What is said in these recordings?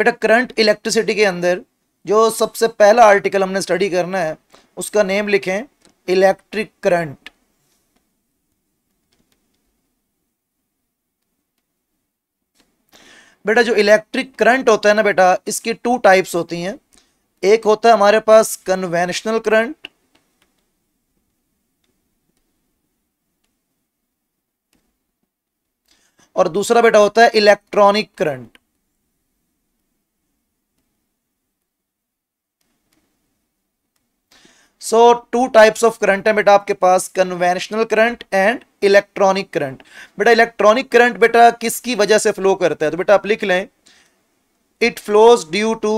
बेटा current electricity के अंदर जो सबसे पहला आर्टिकल हमने स्टडी करना है उसका नेम लिखें इलेक्ट्रिक करंट बेटा जो इलेक्ट्रिक करंट होता है ना बेटा इसकी टू टाइप्स होती हैं एक होता है हमारे पास कन्वेंशनल करंट और दूसरा बेटा होता है electronic current so two types of current है बेटा आपके पास conventional current and electronic current बेटा इलेक्ट्रॉनिक करंट बेटा किसकी वजह से फ्लो करता है तो बेटा आप लिख लें it flows due to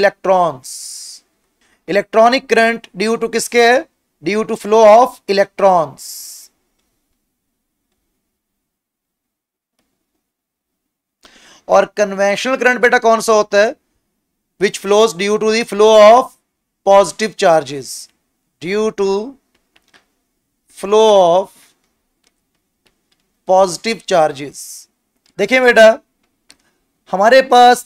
electrons electronic current due to किसके है due to flow of electrons और कन्वेंशनल करंट बेटा कौन सा होता है which flows due to the flow of positive charges due to flow of positive charges देखिए बेटा हमारे पास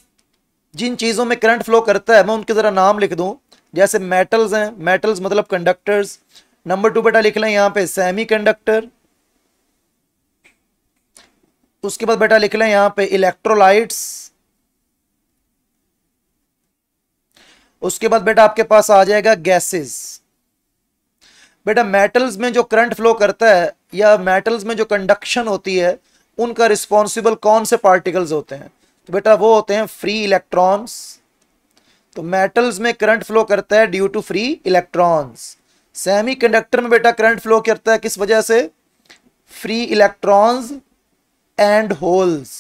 जिन चीज़ों में करंट फ्लो करता है मैं उनके ज़रा नाम लिख दूं जैसे मेटल्स हैं मेटल्स मतलब कंडक्टर्स नंबर टू बेटा लिख लें यहां पे सेमी कंडक्टर उसके बाद बेटा लिख लें यहां पे इलेक्ट्रोलाइट्स उसके बाद बेटा आपके पास आ जाएगा गैसेस बेटा मेटल्स में जो करंट फ्लो करता है या मेटल्स में जो कंडक्शन होती है उनका रिस्पॉन्सिबल कौन से पार्टिकल्स होते हैं तो बेटा वो होते हैं फ्री इलेक्ट्रॉन्स तो मेटल्स में करंट फ्लो करता है due to free electrons semiconductor में बेटा करंट फ्लो करता है किस वजह से फ्री इलेक्ट्रॉन्स एंड होल्स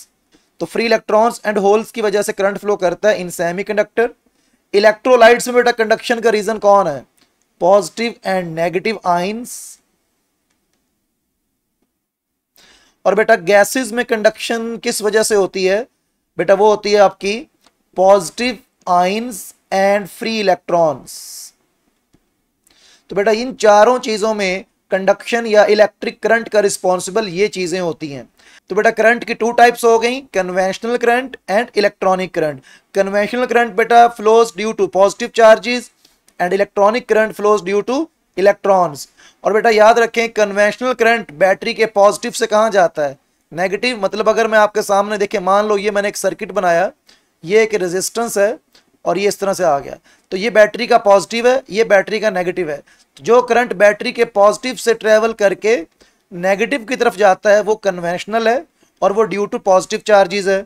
तो फ्री इलेक्ट्रॉन्स एंड होल्स की वजह से करंट फ्लो करता है इन कंडक्टर इलेक्ट्रोलाइट्स में बेटा कंडक्शन का रीजन कौन है पॉजिटिव एंड नेगेटिव आइंस और बेटा गैसेस में कंडक्शन किस वजह से होती है बेटा वो होती है आपकी positive ions and free electrons तो बेटा इन चारों चीजों में कंडक्शन या इलेक्ट्रिक करंट का रिस्पॉन्सिबल ये चीजें होती हैं तो बेटा करंट की टू टाइप्स हो गई conventional current and electronic current conventional current बेटा flows due to positive charges and electronic current flows due to electrons और बेटा याद रखें कन्वेंशनल करंट बैटरी के पॉजिटिव से कहाँ जाता है नेगेटिव मतलब अगर मैं आपके सामने देखे मान लो ये मैंने एक सर्किट बनाया ये एक रेजिस्टेंस है और ये इस तरह से आ गया तो ये बैटरी का पॉजिटिव है ये बैटरी का नेगेटिव है जो करंट बैटरी के पॉजिटिव से ट्रेवल करके नेगेटिव की तरफ जाता है वो कन्वेंशनल है और वो ड्यू टू पॉजिटिव चार्जेस है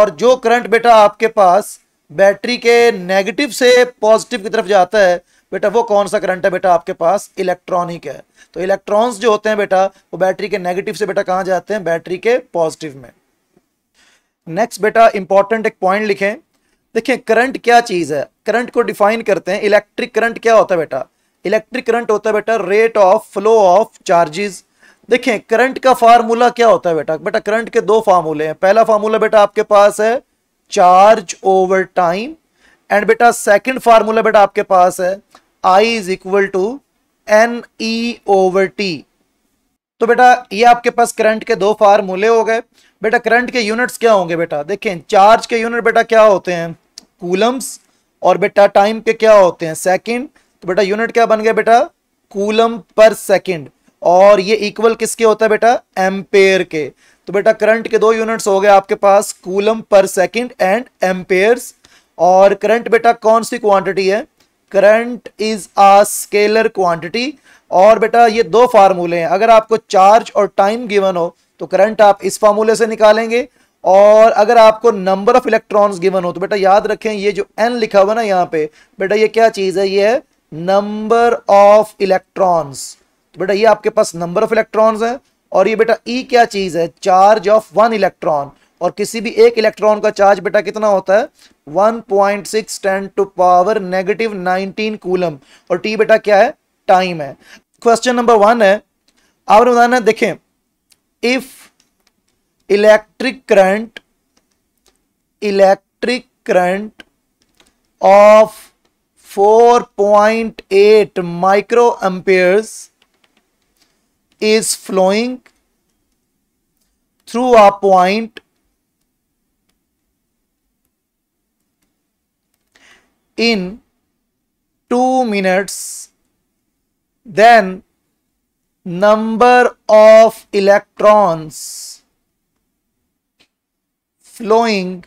और जो करंट बेटा आपके पास बैटरी के नेगेटिव से पॉजिटिव की तरफ जाता है बेटा वो कौन सा करंट है बेटा आपके पास इलेक्ट्रॉनिक है तो इलेक्ट्रॉन्स जो होते हैं बेटा वो बैटरी के नेगेटिव से बेटा कहाँ जाते हैं बैटरी के पॉजिटिव में नेक्स्ट बेटा इंपॉर्टेंट एक पॉइंट लिखें देखिए करंट क्या चीज़ है करंट को डिफाइन करते हैं इलेक्ट्रिक करंट क्या होता है बेटा इलेक्ट्रिक करंट होता है बेटा rate of flow of charges देखें करंट का फार्मूला क्या होता है बेटा बेटा करंट के दो फार्मूले हैं पहला फार्मूला बेटा आपके पास है चार्ज ओवर टाइम एंड बेटा सेकंड फार्मूला बेटा आपके पास है I is equal to n e over t तो बेटा ये आपके पास करंट के दो फार्मूले हो गए बेटा करंट के यूनिट्स क्या होंगे बेटा देखें चार्ज के यूनिट बेटा क्या होते हैं कूलम्स और बेटा टाइम के क्या होते हैं सेकंड तो बेटा यूनिट क्या बन गया बेटा कूलम पर सेकंड और ये इक्वल किसके होता है बेटा एम्पेयर के तो बेटा करंट के दो यूनिट्स हो गए आपके पास coulomb per second and amperes और करंट बेटा कौन सी क्वांटिटी है current is a scalar quantity और बेटा ये दो फार्मूले हैं अगर आपको चार्ज और टाइम गिवन हो तो करंट आप इस फार्मूले से निकालेंगे और अगर आपको नंबर ऑफ इलेक्ट्रॉन्स गिवन हो तो बेटा याद रखें ये जो एन लिखा हुआ ना यहाँ पे बेटा ये क्या चीज़ है ये नंबर ऑफ इलेक्ट्रॉन्स तो बेटा ये आपके पास नंबर ऑफ इलेक्ट्रॉन्स है और ये बेटा ई e क्या चीज़ है चार्ज ऑफ वन इलेक्ट्रॉन और किसी भी एक इलेक्ट्रॉन का चार्ज बेटा कितना होता है 1.6 point six ten to power negative nineteen coulomb और टी बेटा क्या है टाइम है क्वेश्चन नंबर वन है आपने बताना है देखें if electric current electric current of 4.8 micro amperes is flowing through a point in 2 minutes then number of electrons flowing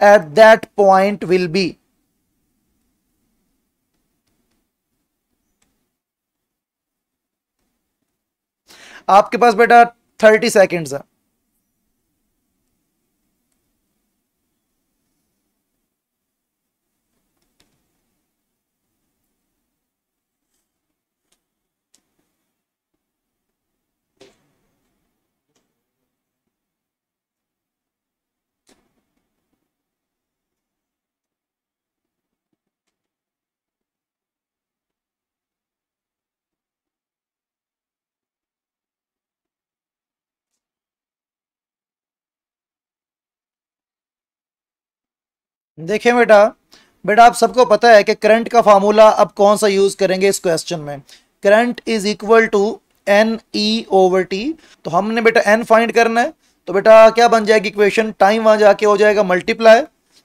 at that point will be आपके पास बेटा थर्टी सेकेंड्स है देखें बेटा बेटा आप सबको पता है कि करंट का फार्मूला अब कौन सा यूज करेंगे इस क्वेश्चन में current is equal to n e over t तो हमने बेटा एन फाइंड करना है तो बेटा क्या बन जाएगी इक्वेशन टाइम वहां जाके हो जाएगा मल्टीप्लाई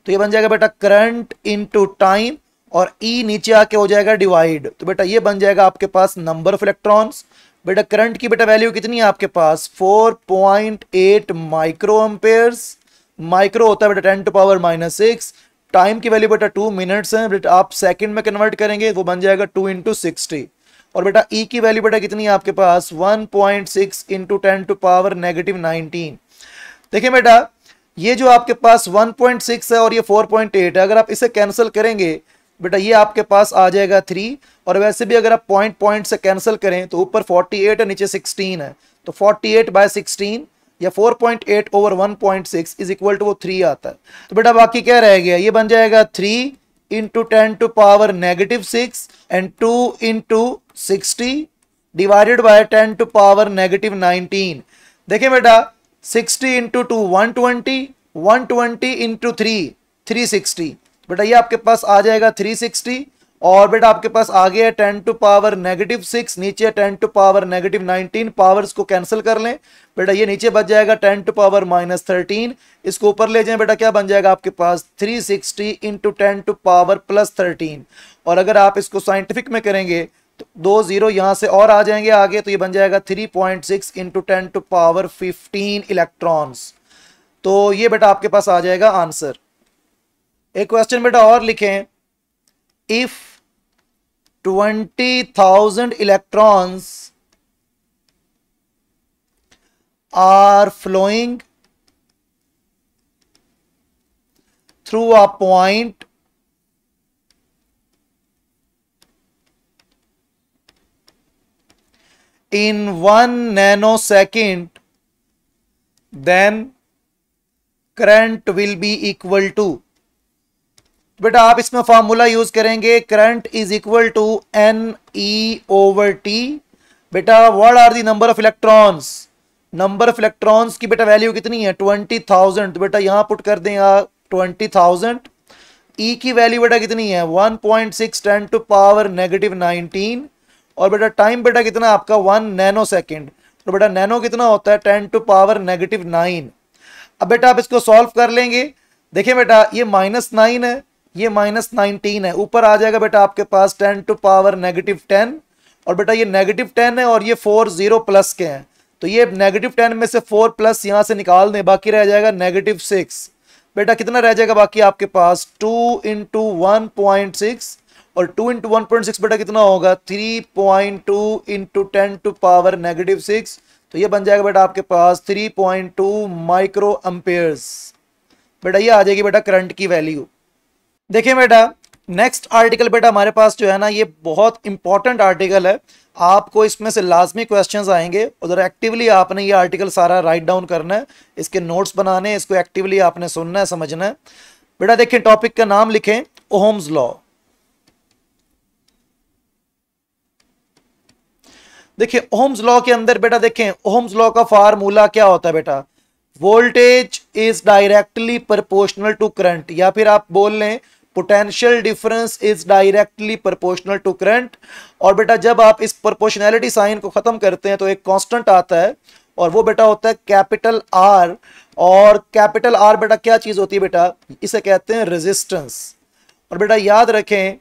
तो ये बन जाएगा बेटा करंट इनटू टाइम और ई e नीचे आके हो जाएगा डिवाइड तो बेटा ये बन जाएगा आपके पास नंबर ऑफ इलेक्ट्रॉन्स बेटा करंट की बेटा वैल्यू कितनी है आपके पास 4.8 माइक्रो एम्पेयर माइक्रो होता है बेटा 10 to power minus six time की वैल्यू बेटा टू मिनट्स है बेटा आप सेकंड में कन्वर्ट करेंगे वो बन जाएगा टू इंटू सिक्सटी और बेटा ई e की वैल्यू बेटा कितनी है आपके पास one point six into ten to power negative nineteen देखिए बेटा ये जो आपके पास वन पॉइंट सिक्स है और ये फोर पॉइंट एट है अगर आप इसे कैंसिल करेंगे बेटा ये आपके पास आ जाएगा थ्री और वैसे भी अगर आप पॉइंट पॉइंट से कैंसिल करें तो ऊपर 48 है नीचे सिक्सटीन है तो फोर्टी एट बाय सिक्सटीन या 4.8 ओवर 1.6 इज इक्वल टू वो थ्री आता है तो बेटा बाकी क्या रह गया ये बन जाएगा three into ten to power negative six and two into sixty divided by ten to power negative nineteen देखिए बेटा sixty into two one twenty one twenty into three three sixty बेटा ये आपके पास आ जाएगा थ्री सिक्सटी ऑर्बिट आपके पास आगे है ten to power negative six नीचे ten to power negative nineteen powers को कैंसिल कर लें बेटा ये नीचे बच जाएगा ten to power minus thirteen इसको ऊपर ले जाएं बेटा क्या बन जाएगा आपके पास three sixty into ten to power plus thirteen और अगर आप इसको साइंटिफिक में करेंगे तो दो जीरो यहाँ से और आ जाएंगे आगे तो ये बन जाएगा three point six into ten to power fifteen electrons तो ये बेटा आपके पास आ जाएगा आंसर एक क्वेश्चन बेटा और लिखें if 20,000 electrons are flowing through a point in 1 nanosecond then current will be equal to बेटा आप इसमें फॉर्मूला यूज करेंगे current is equal to n e over t बेटा what are the number of electrons number of electrons की बेटा value कितनी है twenty thousand तो बेटा यहाँ पुट कर दें आप ट्वेंटी थाउजेंड ई की वैल्यू बेटा कितनी है one point six ten to power negative nineteen और बेटा टाइम बेटा कितना आपका वन नैनो सेकेंड तो बेटा नैनो कितना होता है ten to power negative nine अब बेटा आप इसको सॉल्व कर लेंगे देखिए बेटा ये माइनस नाइन है ये माइनस नाइनटीन है ऊपर आ जाएगा बेटा आपके पास ten to power negative ten और बेटा ये नेगेटिव टेन है और ये फोर जीरो प्लस के हैं तो ये नेगेटिव टेन में से फोर प्लस यहाँ से निकाल दें बाकी रह जाएगा नेगेटिव सिक्स बेटा कितना रह जाएगा बाकी आपके पास two into one point six और two into one point six बेटा कितना होगा three point two into ten to power negative six तो ये बन जाएगा बेटा आपके पास three point two micro amperes बेटा ये आ जाएगी बेटा करंट की वैल्यू देखिए बेटा नेक्स्ट आर्टिकल बेटा हमारे पास जो है ना ये बहुत इंपॉर्टेंट आर्टिकल है आपको इसमें से लाजमी क्वेश्चंस आएंगे उधर एक्टिवली आपने ये आर्टिकल सारा राइट डाउन करना है इसके नोट्स बनाने इसको एक्टिवली आपने सुनना है समझना है बेटा देखिए टॉपिक का नाम लिखें ओहम्स लॉ देखिए ओहम्स लॉ के अंदर बेटा देखें ओहम्स लॉ का फार्मूला क्या होता है बेटा voltage is directly proportional to current या फिर आप बोल लें potential difference is directly proportional to current और बेटा जब आप इस प्रोपोर्शनैलिटी साइन को ख़त्म करते हैं तो एक कांस्टेंट आता है और वो बेटा होता है कैपिटल आर और कैपिटल आर बेटा क्या चीज़ होती है बेटा इसे कहते हैं रेजिस्टेंस और बेटा याद रखें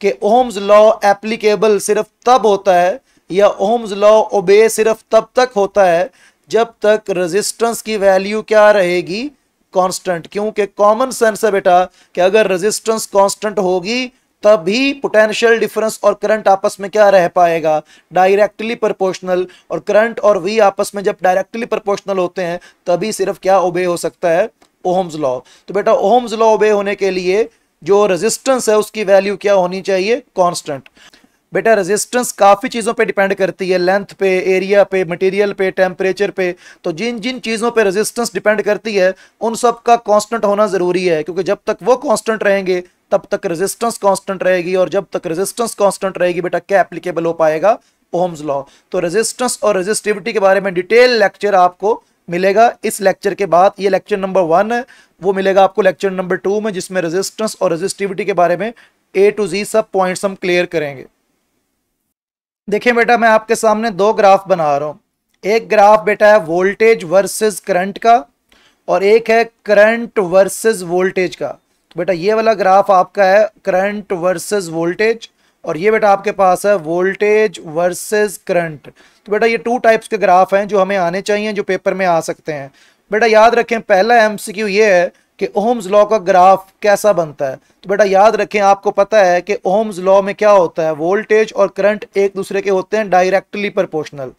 कि ओम्स लॉ एप्लीकेबल सिर्फ तब होता है या ओम्स लॉ ओबे सिर्फ तब तक होता है जब तक रेजिस्टेंस की वैल्यू क्या रहेगी कांस्टेंट क्योंकि कॉमन सेंस है बेटा कि अगर रेजिस्टेंस कांस्टेंट होगी तभी पोटेंशियल डिफरेंस और करंट आपस में क्या रह पाएगा डायरेक्टली प्रोपोर्शनल और करंट और वी आपस में जब डायरेक्टली प्रोपोर्शनल होते हैं तभी सिर्फ क्या ओबे हो सकता है ओहम्स लॉ तो बेटा ओहम्स लॉ ओबे होने के लिए जो रेजिस्टेंस है उसकी वैल्यू क्या होनी चाहिए कॉन्स्टेंट बेटा रेजिस्टेंस काफ़ी चीज़ों पे डिपेंड करती है लेंथ पे एरिया पे मटेरियल पे टेम्परेचर पे तो जिन जिन चीज़ों पे रेजिस्टेंस डिपेंड करती है उन सब का कांस्टेंट होना ज़रूरी है क्योंकि जब तक वो कांस्टेंट रहेंगे तब तक रेजिस्टेंस कांस्टेंट रहेगी और जब तक रेजिस्टेंस कांस्टेंट रहेगी बेटा क्या एप्लीकेबल हो पाएगा ओम्स लॉ तो रजिस्टेंस और रजिस्टिविटी के बारे में डिटेल लेक्चर आपको मिलेगा इस लेक्चर के बाद ये लेक्चर नंबर वन है वो मिलेगा आपको लेक्चर नंबर टू में जिसमें रजिस्टेंस और रजिस्टिविटी के बारे में ए टू जी सब पॉइंट्स हम क्लियर करेंगे देखिए बेटा मैं आपके सामने दो ग्राफ बना रहा हूँ एक ग्राफ बेटा है वोल्टेज वर्सेस करंट का और एक है करंट वर्सेस वोल्टेज का तो बेटा ये वाला ग्राफ आपका है करंट वर्सेस वोल्टेज और ये बेटा आपके पास है वोल्टेज वर्सेस करंट तो बेटा ये टू टाइप्स के ग्राफ हैं जो हमें आने चाहिए जो पेपर में आ सकते हैं बेटा याद रखें पहला क्यू ये है कि ओम्स लॉ का ग्राफ कैसा बनता है तो बेटा याद रखें आपको पता है कि ओम्स लॉ में क्या होता है वोल्टेज और करंट एक दूसरे के होते हैं डायरेक्टली प्रोपोर्शनल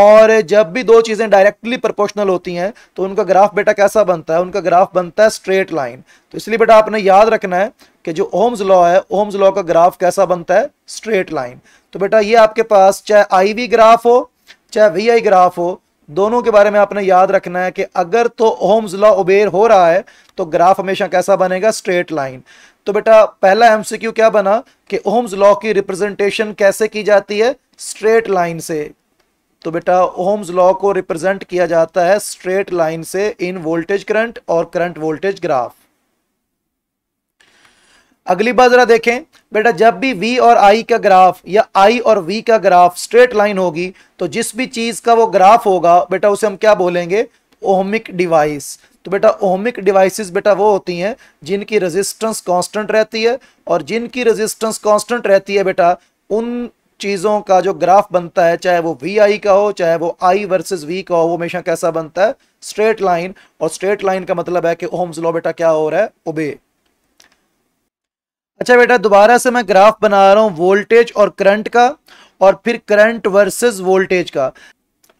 और जब भी दो चीज़ें डायरेक्टली प्रोपोर्शनल होती हैं तो उनका ग्राफ बेटा कैसा बनता है उनका ग्राफ बनता है स्ट्रेट लाइन तो इसलिए बेटा आपने याद रखना है कि जो ओम्स लॉ है ओम्स लॉ का ग्राफ कैसा बनता है स्ट्रेट लाइन तो बेटा ये आपके पास चाहे आईवी ग्राफ हो चाहे वी आई ग्राफ हो दोनों के बारे में आपने याद रखना है कि अगर तो ओम्स लॉ ओबेर हो रहा है तो ग्राफ हमेशा कैसा बनेगा स्ट्रेट लाइन तो बेटा पहला एमसीक्यू क्या बना कि ओम्स लॉ की रिप्रेजेंटेशन कैसे की जाती है स्ट्रेट लाइन से तो बेटा ओम्स लॉ को रिप्रेजेंट किया जाता है स्ट्रेट लाइन से इन वोल्टेज करंट और करंट वोल्टेज ग्राफ अगली बात जरा देखें बेटा जब भी वी और आई का ग्राफ या आई और वी का ग्राफ स्ट्रेट लाइन होगी तो जिस भी चीज का वो ग्राफ होगा बेटा उसे हम क्या बोलेंगे ओहमिक डिवाइस तो बेटा ओहमिक डिवाइसेस बेटा वो होती हैं जिनकी रेजिस्टेंस कांस्टेंट रहती है और जिनकी रेजिस्टेंस कांस्टेंट रहती है बेटा उन चीज़ों का जो ग्राफ बनता है चाहे वो वी आई का हो चाहे वो आई वर्सेस वी का हो वो हमेशा कैसा बनता है स्ट्रेट लाइन और स्ट्रेट लाइन का मतलब है कि ओहम्स लॉ बेटा क्या हो रहा है ओबे अच्छा बेटा दोबारा से मैं ग्राफ बना रहा हूँ वोल्टेज और करंट का और फिर करंट वर्सेस वोल्टेज का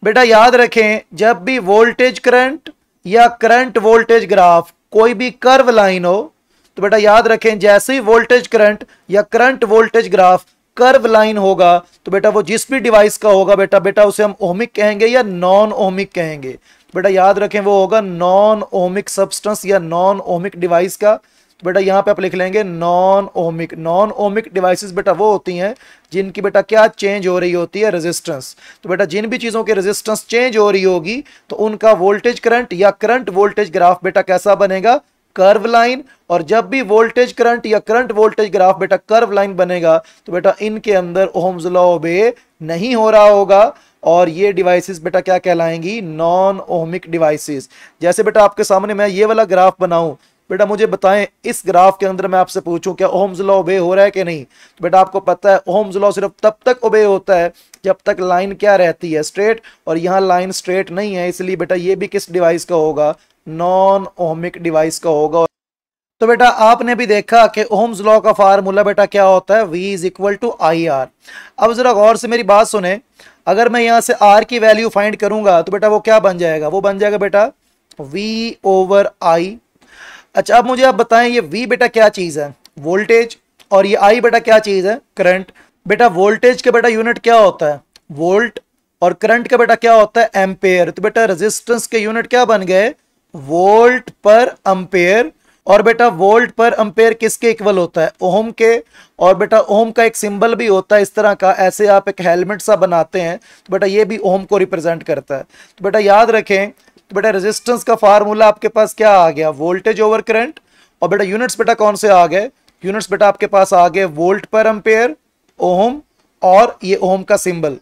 बेटा याद रखें जब भी वोल्टेज करंट या करंट वोल्टेज ग्राफ कोई भी कर्व लाइन हो तो बेटा याद रखें जैसे ही वोल्टेज करंट या current voltage graph curve line होगा तो बेटा वो जिस भी डिवाइस का होगा बेटा बेटा उसे हम ओमिक कहेंगे या नॉन ओमिक कहेंगे बेटा याद रखें वो होगा नॉन ओमिक सब्सटेंस या नॉन ओमिक डिवाइस का तो बेटा यहाँ पे आप लिख लेंगे non ohmic non ohmic devices बेटा वो होती हैं जिनकी बेटा क्या चेंज हो रही होती है रेजिस्टेंस तो बेटा जिन भी चीज़ों के रेजिस्टेंस चेंज हो रही होगी तो उनका वोल्टेज करंट या करंट वोल्टेज ग्राफ बेटा कैसा बनेगा कर्व लाइन और जब भी वोल्टेज करंट या करंट वोल्टेज ग्राफ बेटा कर्व लाइन बनेगा तो बेटा इनके अंदर ओहम्स लॉ ओबे नहीं हो रहा होगा और ये डिवाइसेस बेटा क्या कहलाएंगी नॉन ओहमिक डिवाइसेस जैसे बेटा आपके सामने मैं ये वाला ग्राफ बनाऊं बेटा मुझे बताएं इस ग्राफ के अंदर मैं आपसे पूछूं क्या ओम्स लॉ ओबे हो रहा है कि नहीं तो बेटा आपको पता है ओम्स लॉ सिर्फ तब तक ओबे होता है जब तक लाइन क्या रहती है स्ट्रेट और यहाँ लाइन स्ट्रेट नहीं है इसलिए बेटा ये भी किस डिवाइस का होगा नॉन ओहमिक डिवाइस का होगा तो बेटा आपने भी देखा कि ओम्स लॉ का फार्मूला बेटा क्या होता है V is equal to I R अब ज़रा गौर से मेरी बात सुने अगर मैं यहाँ से आर की वैल्यू फाइंड करूंगा तो बेटा वो क्या बन जाएगा वो बन जाएगा बेटा वी ओवर आई अच्छा अब मुझे आप बताएं ये वी बेटा क्या चीज़ है वोल्टेज और ये आई बेटा क्या चीज़ है करंट बेटा वोल्टेज के बेटा यूनिट क्या होता है वोल्ट और करंट का बेटा क्या होता है एम्पेयर तो बेटा रेजिस्टेंस के यूनिट क्या बन गए वोल्ट पर अम्पेयर और बेटा वोल्ट पर अम्पेयर किसके इक्वल होता है ओम के और बेटा ओम का एक सिंबल भी होता है इस तरह का ऐसे आप एक हेलमेट सा बनाते हैं तो बेटा ये भी ओम को रिप्रेजेंट करता है तो बेटा याद रखें तो बेटा रेजिस्टेंस का फार्मूला आपके पास क्या आ गया वोल्टेज ओवर करंट और बेटा यूनिट्स बेटा कौन से आ गए यूनिट्स बेटा आपके पास आ गए वोल्ट पर एम्पेयर ओहम और ये ओहम का सिंबल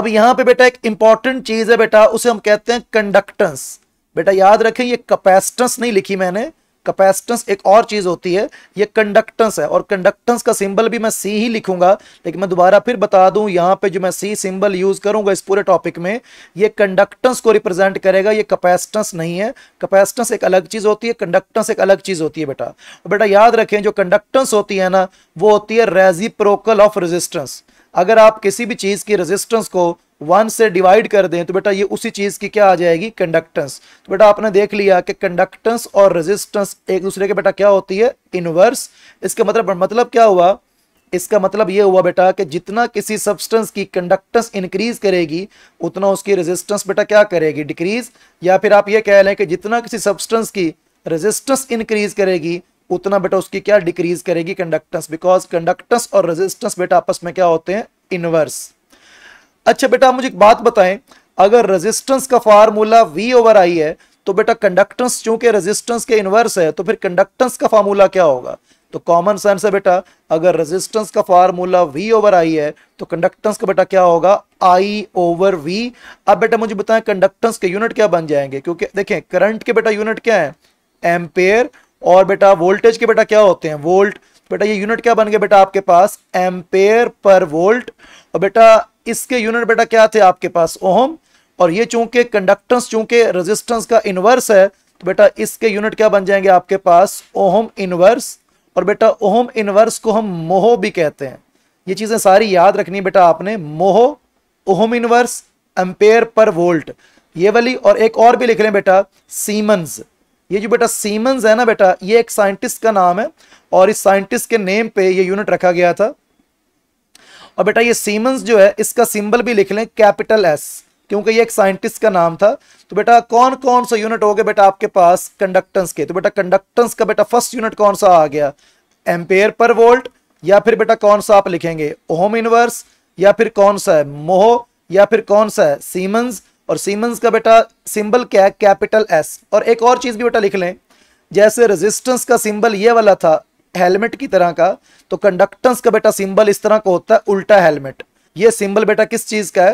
अब यहां पे बेटा एक इंपॉर्टेंट चीज है बेटा उसे हम कहते हैं कंडक्टेंस बेटा याद रखें ये कैपेसिटेंस नहीं लिखी मैंने कैपेसिटेंस एक और चीज होती है ये कंडक्टेंस है और कंडक्टेंस का सिंबल भी मैं सी ही लिखूंगा लेकिन मैं दोबारा फिर बता दूं यहाँ पे जो मैं सी सिंबल यूज करूंगा इस पूरे टॉपिक में ये कंडक्टेंस को रिप्रेजेंट करेगा ये कैपेसिटेंस नहीं है कैपेसिटेंस एक अलग चीज होती है कंडक्टेंस एक अलग चीज होती है बेटा बेटा याद रखें जो कंडक्टेंस होती है ना वो होती है रेजिप्रोकल ऑफ रेजिस्टेंस अगर आप किसी भी चीज़ की रेजिस्टेंस को वन से डिवाइड कर दें तो बेटा ये उसी चीज़ की क्या आ जाएगी कंडक्टेंस तो बेटा आपने देख लिया कि कंडक्टेंस और रेजिस्टेंस एक दूसरे के बेटा क्या होती है इनवर्स इसका मतलब मतलब क्या हुआ इसका मतलब ये हुआ बेटा कि जितना किसी सब्सटेंस की कंडक्टेंस इंक्रीज करेगी उतना उसकी रेजिस्टेंस बेटा क्या करेगी डिक्रीज या फिर आप ये कह लें कि जितना किसी सब्सटेंस की रेजिस्टेंस इंक्रीज करेगी उतना बेटा उसकी क्या डिक्रीज करेगी कंडक्टेंस बिकॉज कंडक्टेंस और रेजिस्टेंस बेटा आपस में क्या होते हैं इनवर्स अच्छा बेटा आप मुझे एक बात बताएं अगर रेजिस्टेंस का फार्मूला वी ओवर आई है तो बेटा कंडक्टेंस चूंकि रेजिस्टेंस के इनवर्स है तो फिर कंडक्टेंस का फार्मूला क्या होगा तो कॉमन सेंस है बेटा अगर रेजिस्टेंस का फार्मूला वी ओवर आई है तो कंडक्टेंस का बेटा क्या होगा आई ओवर वी अब बेटा मुझे बताएं कंडक्टेंस के यूनिट क्या बन जाएंगे क्योंकि देखें करंट के बेटा यूनिट क्या है एम्पेयर और बेटा वोल्टेज के बेटा क्या होते हैं वोल्ट बेटा ये यूनिट क्या बन गया बेटा आपके पास एम्पेयर पर वोल्ट और बेटा इसके यूनिट बेटा क्या थे आपके पास ओहम और ये चूंकि कंडक्टेंस चूंकि रेजिस्टेंस का इनवर्स है तो बेटा इसके यूनिट क्या बन जाएंगे आपके पास ओहम इनवर्स और बेटा ओहम इनवर्स को हम मोहो भी कहते हैं ये चीज़ें सारी याद रखनी बेटा आपने मोहो ओहम इनवर्स एम्पेयर पर वोल्ट ये वाली और एक और भी लिख लें बेटा सीमंस ये जो बेटा सीमेंस है ना बेटा ये एक साइंटिस्ट का नाम है और इस साइंटिस्ट के नेम पे ये यूनिट रखा गया था और बेटा ये सीमेंस जो है इसका सिंबल भी लिख लें कैपिटल एस क्योंकि ये एक साइंटिस्ट का नाम था तो बेटा कौन कौन सा यूनिट हो गया बेटा आपके पास कंडक्टेंस के तो बेटा कंडक्टेंस का बेटा फर्स्ट यूनिट कौन सा आ गया एम्पेयर पर वोल्ट या फिर बेटा कौन सा आप लिखेंगे ओम इनवर्स या फिर कौन सा है मोह या फिर कौन सा है सीमेंस और सीमेंस का बेटा सिंबल क्या है कैपिटल एस और एक और चीज़ भी बेटा लिख लें जैसे रेजिस्टेंस का सिंबल ये वाला था हेलमेट की तरह का तो कंडक्टेंस का बेटा सिंबल इस तरह का होता है उल्टा हेलमेट ये सिंबल बेटा किस चीज़ का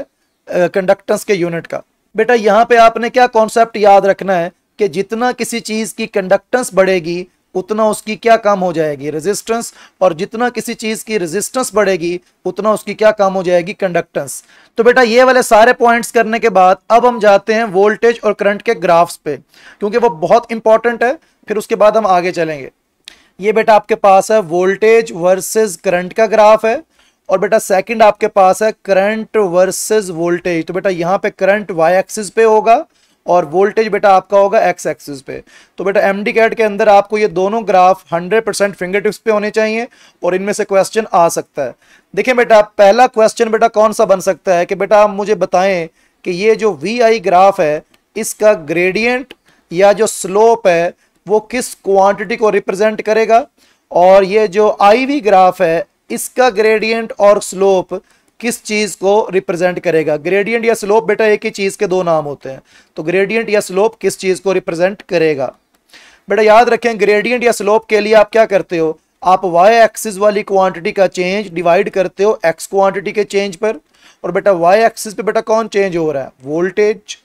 है कंडक्टेंस के यूनिट का बेटा यहाँ पे आपने क्या कॉन्सेप्ट याद रखना है कि जितना किसी चीज़ की कंडक्टेंस बढ़ेगी उतना उसकी क्या काम हो जाएगी रेजिस्टेंस और जितना किसी चीज़ की रेजिस्टेंस बढ़ेगी उतना उसकी क्या काम हो जाएगी कंडक्टेंस तो बेटा ये वाले सारे पॉइंट्स करने के बाद अब हम जाते हैं वोल्टेज और करंट के ग्राफ्स पे क्योंकि वो बहुत इंपॉर्टेंट है फिर उसके बाद हम आगे चलेंगे ये बेटा आपके पास है वोल्टेज वर्सेज करंट का ग्राफ है और बेटा सेकेंड आपके पास है करंट वर्सेज वोल्टेज तो बेटा यहाँ पे करंट वाई एक्सिस पे होगा और वोल्टेज बेटा आपका होगा एक्स एक्सिस पे तो बेटा एम डी कैट के अंदर आपको ये दोनों ग्राफ 100 परसेंट फिंगर टिप्स पे होने चाहिए और इनमें से क्वेश्चन आ सकता है देखिए बेटा पहला क्वेश्चन बेटा कौन सा बन सकता है कि बेटा आप मुझे बताएं कि ये जो वी आई ग्राफ है इसका ग्रेडियंट या जो स्लोप है वो किस क्वान्टिटी को रिप्रजेंट करेगा और ये जो आई वी ग्राफ है इसका ग्रेडियंट और स्लोप किस चीज़ को रिप्रेजेंट करेगा ग्रेडियंट या स्लोप बेटा एक ही चीज़ के दो नाम होते हैं तो ग्रेडियंट या स्लोप किस चीज़ को रिप्रेजेंट करेगा बेटा याद रखें ग्रेडियंट या स्लोप के लिए आप क्या करते हो आप वाई एक्सिस वाली क्वांटिटी का चेंज डिवाइड करते हो एक्स क्वांटिटी के चेंज पर और बेटा वाई एक्सिस पे बेटा कौन चेंज हो रहा है वोल्टेज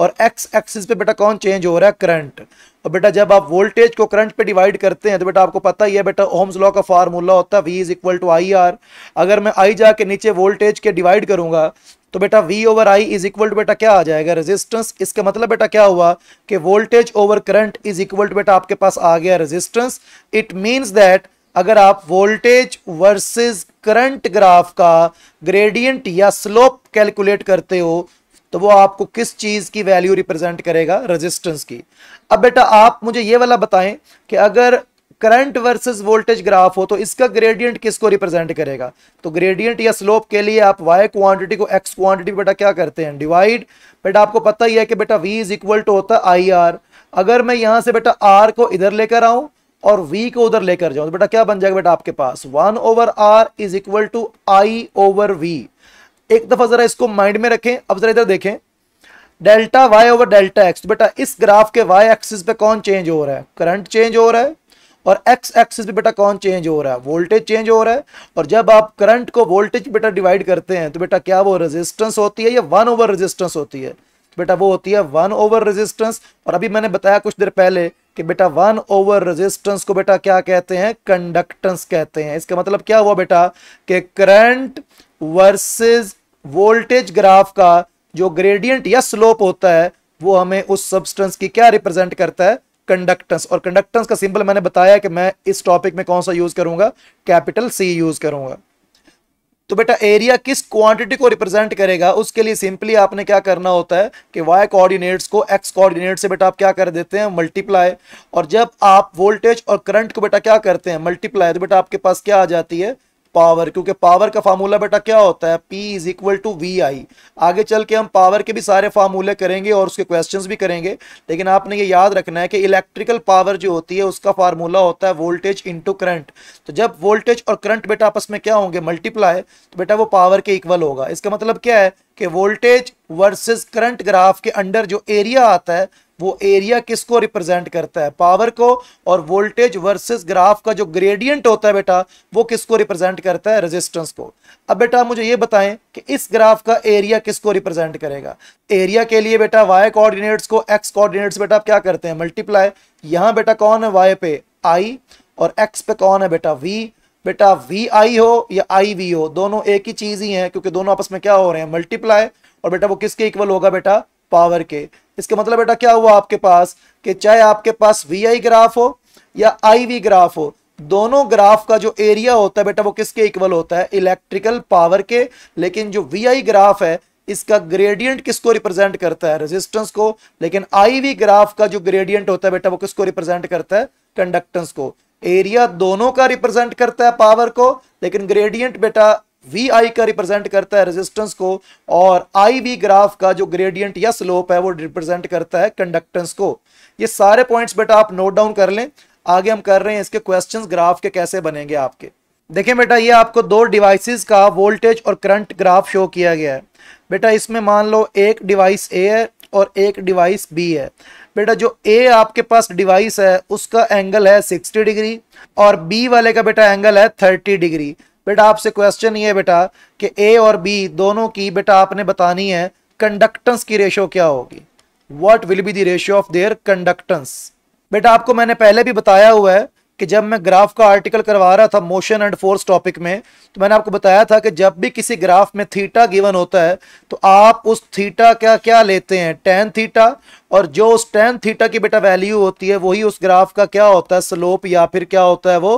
और एक्स एक्सिस पे बेटा कौन चेंज हो रहा है करंट और बेटा जब आप वोल्टेज को करंट पे डिवाइड करते हैं तो बेटा आपको पता ही है बेटा ओम्स लॉ का फार्मूला होता है V is equal to I R अगर मैं आई जाके नीचे वोल्टेज के डिवाइड करूंगा तो बेटा V over I is equal to बेटा क्या आ जाएगा रेजिस्टेंस इसका मतलब बेटा क्या हुआ कि voltage over current is equal to बेटा आपके पास आ गया रेजिस्टेंस इट मीन्स दैट अगर आप वोल्टेज वर्सेस करंट ग्राफ का ग्रेडियंट या स्लोप कैलकुलेट करते हो तो वो आपको किस चीज की वैल्यू रिप्रेजेंट करेगा रेजिस्टेंस की अब बेटा आप मुझे ये वाला बताएं कि अगर करंट वर्सेस वोल्टेज ग्राफ हो तो इसका ग्रेडियंट किसको रिप्रेजेंट करेगा तो ग्रेडियंट या स्लोप के लिए आप वाई क्वांटिटी को एक्स क्वांटिटी बेटा क्या करते हैं डिवाइड बेटा आपको पता ही है कि बेटा वी इज इक्वल टू होता है आई आर अगर मैं यहां से बेटा आर को इधर लेकर आऊँ और वी को उधर लेकर जाऊं तो बेटा क्या बन जाएगा बेटा आपके पास one over R is equal to I over V एक दफा जरा इसको माइंड में रखें अब जरा इधर देखें delta Y over delta X बेटा इस ग्राफ के वाई एक्सिस पे कौन चेंज हो रहा है करंट चेंज हो रहा है और एक्स एक्सिस पे बेटा कौन चेंज हो रहा है वोल्टेज चेंज हो रहा है और जब आप करंट को वोल्टेज बेटा डिवाइड करते हैं तो बेटा क्या वो रेजिस्टेंस होती है या वन ओवर रेजिस्टेंस होती है बेटा वो होती है वन ओवर रेजिस्टेंस और अभी मैंने बताया कुछ देर पहले कि बेटा वन ओवर रेजिस्टेंस को बेटा क्या कहते हैं कंडक्टेंस कहते हैं इसका मतलब क्या हुआ बेटा कि करंट वर्सेस वोल्टेज ग्राफ का जो ग्रेडियंट या स्लोप होता है वो हमें उस सब्सटेंस की क्या रिप्रेजेंट करता है कंडक्टेंस और कंडक्टेंस का सिंबल मैंने बताया कि मैं इस टॉपिक में कौन सा यूज करूंगा कैपिटल सी यूज करूंगा तो बेटा एरिया किस क्वांटिटी को रिप्रेजेंट करेगा उसके लिए सिंपली आपने क्या करना होता है कि वाई कोऑर्डिनेट्स को एक्स कोऑर्डिनेट से बेटा आप क्या कर देते हैं मल्टीप्लाई और जब आप वोल्टेज और करंट को बेटा क्या करते हैं मल्टीप्लाई तो बेटा आपके पास क्या आ जाती है पावर क्योंकि पावर का फार्मूला बेटा क्या होता है P is equal to V I आगे चल के हम पावर के भी सारे फार्मूले करेंगे और उसके क्वेश्चंस भी करेंगे लेकिन आपने ये याद रखना है कि इलेक्ट्रिकल पावर जो होती है उसका फार्मूला होता है वोल्टेज इंटू करंट तो जब वोल्टेज और करंट बेटा आपस में क्या होंगे मल्टीप्लाई तो बेटा वो पावर के इक्वल होगा इसका मतलब क्या है कि वोल्टेज वर्सेज करंट ग्राफ के अंडर जो एरिया आता है वो एरिया किसको रिप्रेजेंट करता है पावर को और वोल्टेज वर्सेस ग्राफ का जो ग्रेडियंट होता है बेटा वो किसको रिप्रेजेंट करता है रेजिस्टेंस को अब बेटा मुझे ये बताएं कि इस ग्राफ का एरिया किसको रिप्रेजेंट करेगा एरिया के लिए बेटा वाई कोऑर्डिनेट्स को एक्स कोऑर्डिनेट्स बेटा आप क्या करते हैं मल्टीप्लाई यहाँ बेटा कौन है वाई पे आई और एक्स पे कौन है बेटा वी बेटा वी आई हो या आई वी हो दोनों एक ही चीज़ ही है क्योंकि दोनों आपस में क्या हो रहे हैं मल्टीप्लाई और बेटा वो किसके इक्वल होगा बेटा पावर के इसका मतलब बेटा क्या हुआ आपके पास कि चाहे आपके पास वी आई ग्राफ हो या आई वी ग्राफ हो दोनों ग्राफ का जो एरिया होता है बेटा वो किसके इक्वल होता है इलेक्ट्रिकल पावर के लेकिन जो वी आई ग्राफ है इसका ग्रेडियंट किसको रिप्रेजेंट करता है रेजिस्टेंस को लेकिन आई वी ग्राफ का जो ग्रेडियंट होता है बेटा वो किसको रिप्रेजेंट करता है कंडक्टेंस को एरिया दोनों का रिप्रेजेंट करता है पावर को लेकिन ग्रेडियंट बेटा वी आई का रिप्रेजेंट करता है रेजिस्टेंस को और आई वी ग्राफ का जो ग्रेडियंट या स्लोप है वो रिप्रेजेंट करता है कंडक्टेंस को ये सारे पॉइंट्स बेटा आप नोट डाउन कर लें आगे हम कर रहे हैं इसके क्वेश्चंस ग्राफ के कैसे बनेंगे आपके देखिए बेटा ये आपको दो डिवाइसेस का वोल्टेज और करंट ग्राफ शो किया गया है बेटा इसमें मान लो एक डिवाइस ए है और एक डिवाइस बी है बेटा जो ए आपके पास डिवाइस है उसका एंगल है 60 डिग्री और बी वाले का बेटा एंगल है 30 डिग्री बेटा आपसे क्वेश्चन ये बेटा कि ए और बी दोनों की बेटा आपने बतानी है कंडक्टेंस की रेशियो क्या होगी what will be the ratio of their conductance बेटा आपको मैंने पहले भी बताया हुआ है कि जब मैं ग्राफ का आर्टिकल करवा रहा था मोशन एंड फोर्स टॉपिक में तो मैंने आपको बताया था कि जब भी किसी ग्राफ में थीटा गिवन होता है तो आप उस थीटा का क्या लेते हैं टेन थीटा और जो उस टेन थीटा की बेटा वैल्यू होती है वही उस ग्राफ का क्या होता है स्लोप या फिर क्या होता है वो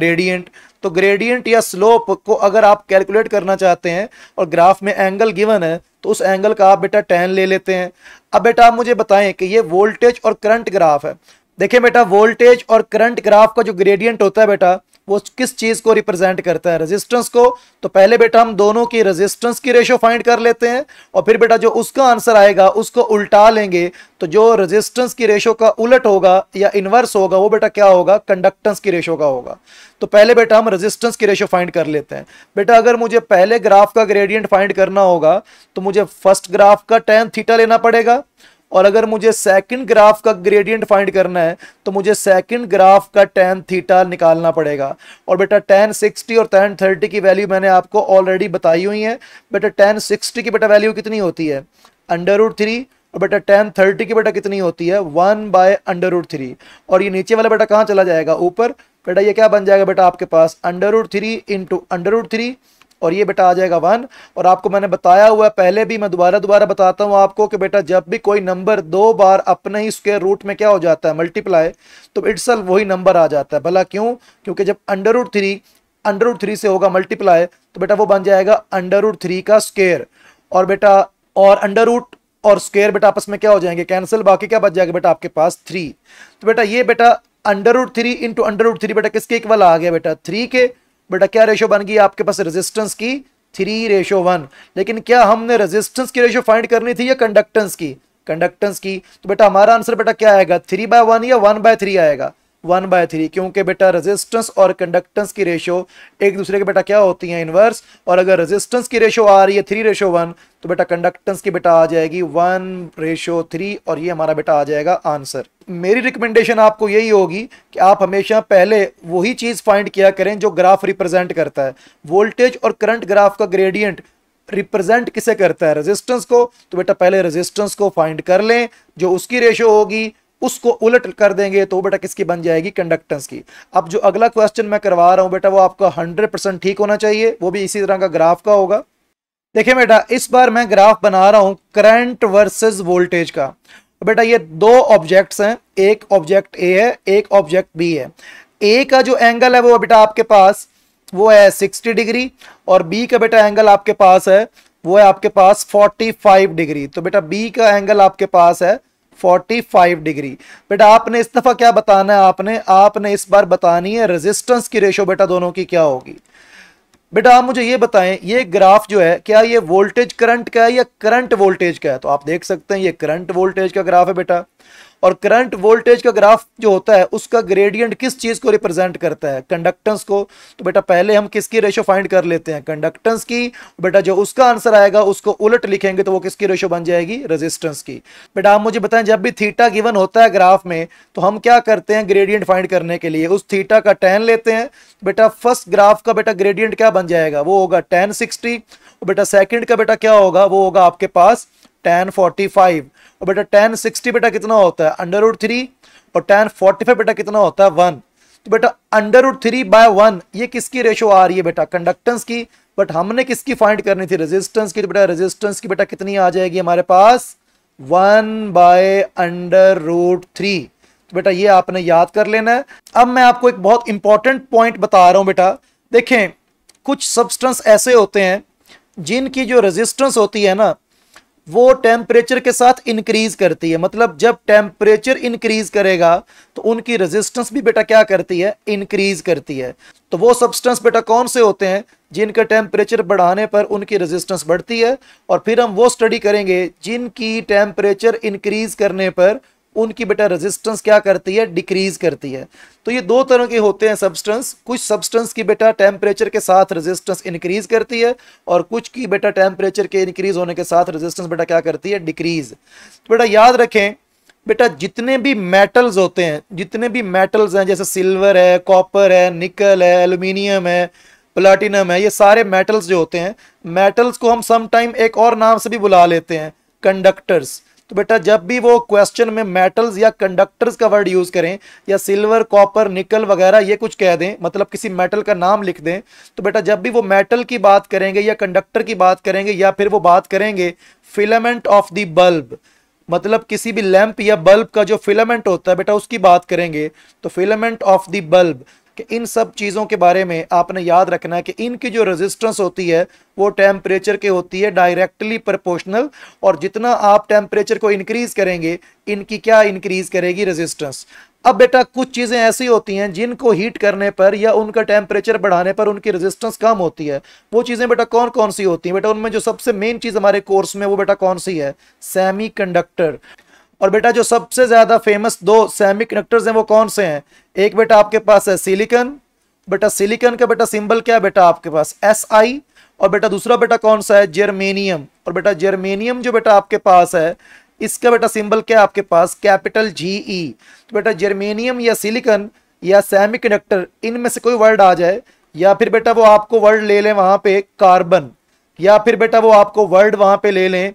ग्रेडियंट तो ग्रेडियंट या स्लोप को अगर आप कैलकुलेट करना चाहते हैं और ग्राफ में एंगल गिवन है तो उस एंगल का आप बेटा टेन ले लेते हैं अब बेटा आप मुझे बताएं कि ये वोल्टेज और करंट ग्राफ है देखिए बेटा वोल्टेज और करंट ग्राफ का जो ग्रेडियंट होता है बेटा वो किस चीज को रिप्रेजेंट करता है रेजिस्टेंस को तो पहले बेटा हम दोनों की रेजिस्टेंस की रेशियो फाइंड कर लेते हैं और फिर बेटा जो उसका आंसर आएगा उसको उल्टा लेंगे तो जो रेजिस्टेंस की रेशो का उलट होगा या इनवर्स होगा वो बेटा क्या होगा कंडक्टेंस की रेशो का होगा तो पहले बेटा हम रेजिस्टेंस की रेशो फाइंड कर लेते हैं बेटा अगर मुझे पहले ग्राफ का ग्रेडियंट फाइंड करना होगा तो मुझे फर्स्ट ग्राफ का टेन थीटा लेना पड़ेगा और अगर मुझे सेकंड ग्राफ का ग्रेडियंट फाइंड करना है तो मुझे सेकंड ग्राफ का टेन थीटा निकालना पड़ेगा और बेटा टेन सिक्सटी और टेन थर्टी की वैल्यू मैंने आपको ऑलरेडी बताई हुई है बेटा टेन सिक्सटी की बेटा वैल्यू कितनी होती है अंडर रूट थ्री और बेटा टेन थर्टी की बेटा कितनी होती है one by under root three और ये नीचे वाला बेटा कहाँ चला जाएगा ऊपर बेटा ये क्या बन जाएगा बेटा आपके पास under root three into under root three और ये बेटा आ जाएगा वन और आपको मैंने बताया हुआ है पहले भी मैं दोबारा दोबारा बताता हूँ आपको कि बेटा जब भी कोई नंबर दो बार अपने ही स्क्वेयर रूट में क्या हो जाता है मल्टीप्लाई तो इट्स वही नंबर आ जाता है भला क्यों क्योंकि जब under root three under root three से होगा मल्टीप्लाई तो बेटा वो बन जाएगा अंडर रूट थ्री का स्केयर और बेटा और अंडर रूट और स्क्वेयर बेटा आपस में क्या हो जाएंगे कैंसिल बाकी क्या बच जाएगा बेटा आपके पास थ्री तो बेटा ये बेटा under root three into under root three बेटा किसके इक्वल आ गया बेटा थ्री के बेटा क्या रेशो बन गई आपके पास रेजिस्टेंस की थ्री रेशो वन लेकिन क्या हमने रेजिस्टेंस की रेशो फाइंड करनी थी या कंडक्टेंस की कंडक्टेंस की तो बेटा हमारा आंसर बेटा क्या आएगा थ्री बाय वन या वन बाय थ्री आएगा वन बाय थ्री क्योंकि बेटा रेजिस्टेंस और कंडक्टेंस की रेशो एक दूसरे के बेटा क्या होती है इनवर्स और अगर रेजिस्टेंस की रेशो आ रही है थ्री रेशो वन तो बेटा कंडक्टेंस की बेटा आ जाएगी वन रेशो थ्री और ये हमारा बेटा आ जाएगा आंसर मेरी रिकमेंडेशन आपको यही होगी कि आप हमेशा पहले वही चीज़ फाइंड किया करें जो ग्राफ रिप्रेजेंट करता है वोल्टेज और करंट ग्राफ का ग्रेडियंट रिप्रेजेंट किसे करता है रेजिस्टेंस को तो बेटा पहले रेजिस्टेंस को फाइंड कर लें जो उसकी रेशो होगी उसको उलट कर देंगे तो बेटा किसकी बन जाएगी कंडक्टेंस की अब जो अगला क्वेश्चन मैं करवा रहा हूं बेटा वो आपका हंड्रेड परसेंट ठीक होना चाहिए वो भी इसी तरह का ग्राफ का होगा देखिए बेटा इस बार मैं ग्राफ बना रहा हूं करंट वर्सेस वोल्टेज का बेटा ये दो ऑब्जेक्ट्स हैं एक ऑब्जेक्ट ए है एक ऑब्जेक्ट बी है ए का जो एंगल है वो बेटा आपके पास वो है 60 डिग्री और बी का बेटा एंगल आपके पास है वो है आपके पास 45 डिग्री तो बेटा बी का एंगल आपके पास है 45 डिग्री बेटा आपने इस दफ़ा क्या बताना है आपने आपने इस बार बतानी है रेजिस्टेंस की रेशो बेटा दोनों की क्या होगी बेटा आप मुझे ये बताएं ये ग्राफ जो है क्या ये वोल्टेज करंट का है या करंट वोल्टेज का है तो आप देख सकते हैं ये करंट वोल्टेज का ग्राफ है बेटा और करंट वोल्टेज का ग्राफ जो होता है उसका ग्रेडियंट किस चीज़ को रिप्रेजेंट करता है कंडक्टेंस को तो बेटा पहले हम किसकी रेशो फाइंड कर लेते हैं कंडक्टेंस की बेटा जो उसका आंसर आएगा उसको उलट लिखेंगे तो वो किसकी रेशो बन जाएगी रेजिस्टेंस की बेटा आप मुझे बताएं जब भी थीटा गिवन होता है ग्राफ में तो हम क्या करते हैं ग्रेडियंट फाइंड करने के लिए उस थीटा का टेन लेते हैं बेटा फर्स्ट ग्राफ का बेटा ग्रेडियंट क्या बन जाएगा वो होगा टेन सिक्सटी बेटा सेकेंड का बेटा क्या होगा वो होगा आपके पास टेन फोर्टी फाइव और बेटा टेन सिक्सटी बेटा कितना होता है अंडर रूट थ्री और टेन फोर्टी फाइव बेटा कितना होता है वन तो बेटा under root three by one ये किसकी रेशो आ रही है बेटा कंडक्टेंस की बट हमने किसकी फाइंड करनी थी रेजिस्टेंस की तो बेटा रेजिस्टेंस की बेटा कितनी आ जाएगी हमारे पास one by under root three तो बेटा ये आपने याद कर लेना है अब मैं आपको एक बहुत इंपॉर्टेंट पॉइंट बता रहा हूँ बेटा देखें कुछ सब्सटेंस ऐसे होते हैं जिनकी जो रेजिस्टेंस होती है ना वो टेम्परेचर के साथ इंक्रीज करती है मतलब जब टेम्परेचर इंक्रीज करेगा तो उनकी रेजिस्टेंस भी बेटा क्या करती है इंक्रीज करती है तो वो सब्सटेंस बेटा कौन से होते हैं जिनका टेम्परेचर बढ़ाने पर उनकी रेजिस्टेंस बढ़ती है और फिर हम वो स्टडी करेंगे जिनकी टेम्परेचर इंक्रीज करने पर उनकी बेटा रेजिस्टेंस क्या करती है डिक्रीज करती है तो ये दो तरह के होते हैं सब्सटेंस कुछ सब्सटेंस की बेटा टेम्परेचर के साथ रेजिस्टेंस इंक्रीज करती है और कुछ की बेटा टेम्परेचर के इंक्रीज होने के साथ रेजिस्टेंस बेटा क्या करती है डिक्रीज तो बेटा याद रखें बेटा जितने भी मेटल्स होते हैं जितने भी मेटल्स हैं जैसे सिल्वर है कॉपर है निकल है एल्यूमिनियम है प्लाटिनम है ये सारे मेटल्स जो होते हैं मेटल्स को हम समाइम एक और नाम से भी बुला लेते हैं कंडक्टर्स तो बेटा जब भी वो क्वेश्चन में मेटल्स या कंडक्टर्स का वर्ड यूज़ करें या सिल्वर कॉपर निकल वगैरह ये कुछ कह दें मतलब किसी मेटल का नाम लिख दें तो बेटा जब भी वो मेटल की बात करेंगे या कंडक्टर की बात करेंगे या फिर वो बात करेंगे फिलामेंट ऑफ द बल्ब मतलब किसी भी लैंप या बल्ब का जो फिलामेंट होता है बेटा उसकी बात करेंगे तो फिलामेंट ऑफ द बल्ब कि इन सब चीज़ों के बारे में आपने याद रखना है कि इनकी जो रेजिस्टेंस होती है वो टेम्परेचर के होती है डायरेक्टली प्रपोर्शनल और जितना आप टेम्परेचर को इंक्रीज़ करेंगे इनकी क्या इंक्रीज़ करेगी रेजिस्टेंस अब बेटा कुछ चीज़ें ऐसी होती हैं जिनको हीट करने पर या उनका टेम्परेचर बढ़ाने पर उनकी रेजिस्टेंस कम होती है वो चीज़ें बेटा कौन कौन सी होती हैं बेटा उनमें जो सबसे मेन चीज़ हमारे कोर्स में वो बेटा कौन सी है सेमी कंडक्टर और बेटा जो सबसे ज़्यादा फेमस दो सेमी कनेक्टर्स हैं वो कौन से हैं एक बेटा आपके पास है सिलिकन बेटा सिलिकन का बेटा सिंबल क्या है बेटा आपके पास एस आई और बेटा दूसरा बेटा कौन सा है जर्मेनियम और बेटा जर्मेनियम जो बेटा आपके पास है इसका बेटा सिंबल क्या है आपके पास कैपिटल जी ई तो बेटा जर्मेनियम या सिलिकन या सेमी कनेक्टर इनमें से कोई वर्ड आ जाए या फिर बेटा वो आपको वर्ड ले लें वहाँ पे कार्बन या फिर बेटा वो आपको वर्ड वहाँ पे ले लें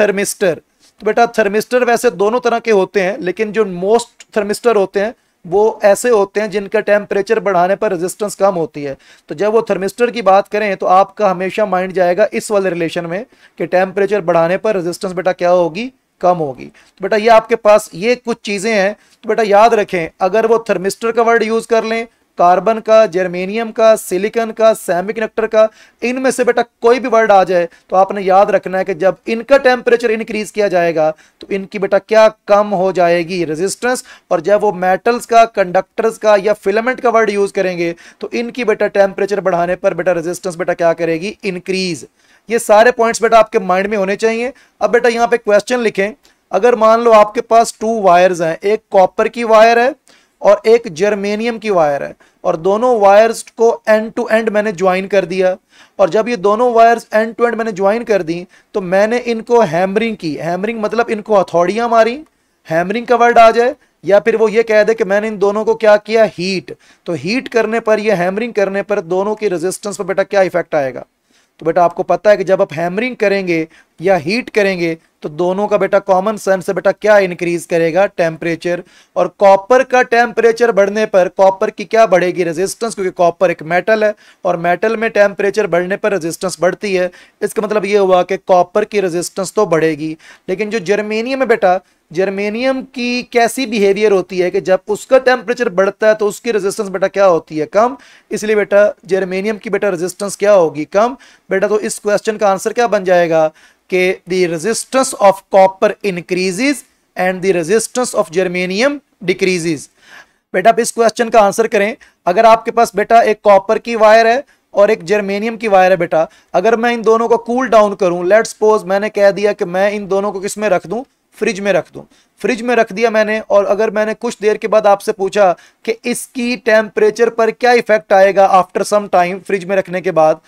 थर्मिस्टर तो बेटा थर्मिस्टर वैसे दोनों तरह के होते हैं लेकिन जो मोस्ट थर्मिस्टर होते हैं वो ऐसे होते हैं जिनका टेम्परेचर बढ़ाने पर रेजिस्टेंस कम होती है तो जब वो थर्मिस्टर की बात करें तो आपका हमेशा माइंड जाएगा इस वाले रिलेशन में कि टेम्परेचर बढ़ाने पर रेजिस्टेंस बेटा क्या होगी कम होगी तो बेटा ये आपके पास ये कुछ चीज़ें हैं तो बेटा याद रखें अगर वो थर्मिस्टर का वर्ड यूज़ कर लें कार्बन का जर्मेनियम का सिलिकन का सेमी का इनमें से बेटा कोई भी वर्ड आ जाए तो आपने याद रखना है कि जब इनका टेम्परेचर इंक्रीज किया जाएगा तो इनकी बेटा क्या कम हो जाएगी रेजिस्टेंस और जब वो मेटल्स का कंडक्टर्स का या फिलामेंट का वर्ड यूज करेंगे तो इनकी बेटा टेम्परेचर बढ़ाने पर बेटा रेजिस्टेंस बेटा क्या करेगी इंक्रीज ये सारे पॉइंट्स बेटा आपके माइंड में होने चाहिए अब बेटा यहाँ पे क्वेश्चन लिखें अगर मान लो आपके पास टू वायर्स हैं एक कॉपर की वायर है और एक जर्मेनियम की वायर है और दोनों वायर्स को एंड टू एंड मैंने ज्वाइन कर दिया और जब ये दोनों वायर्स एंड टू एंड मैंने ज्वाइन कर दी तो मैंने इनको हैमरिंग की हैमरिंग मतलब इनको हथौड़ियाँ मारी हैमरिंग का वर्ड आ जाए या फिर वो ये कह दे कि मैंने इन दोनों को क्या किया हीट तो हीट करने पर यह हैमरिंग करने पर दोनों की रेजिस्टेंस पर बेटा क्या इफेक्ट आएगा तो बेटा आपको पता है कि जब आप हैमरिंग करेंगे या हीट करेंगे तो दोनों का बेटा कॉमन सेंस से बेटा क्या इंक्रीज करेगा टेम्परेचर और कॉपर का टेम्परेचर बढ़ने पर कॉपर की क्या बढ़ेगी रेजिस्टेंस क्योंकि कॉपर एक मेटल है और मेटल में टेम्परेचर बढ़ने पर रेजिस्टेंस बढ़ती है इसका मतलब ये हुआ कि कॉपर की रेजिस्टेंस तो बढ़ेगी लेकिन जो जर्मेनियम है बेटा जर्मेनियम की कैसी बिहेवियर होती है कि जब उसका टेम्परेचर बढ़ता है तो उसकी रेजिस्टेंस बेटा क्या होती है कम इसलिए बेटा जर्मेनियम की बेटा रेजिस्टेंस क्या होगी कम बेटा तो इस क्वेश्चन का आंसर क्या बन जाएगा कि the resistance of copper increases and the resistance of germanium decreases बेटा आप इस क्वेश्चन का आंसर करें अगर आपके पास बेटा एक कॉपर की वायर है और एक जर्मेनियम की वायर है बेटा अगर मैं इन दोनों को कूल डाउन करूं लेट्स सपोज मैंने कह दिया कि मैं इन दोनों को किस में रख दूं फ्रिज में रख दूं फ्रिज में रख दिया मैंने और अगर मैंने कुछ देर के बाद आपसे पूछा कि इसकी टेम्परेचर पर क्या इफेक्ट आएगा आफ्टर सम टाइम फ्रिज में रखने के बाद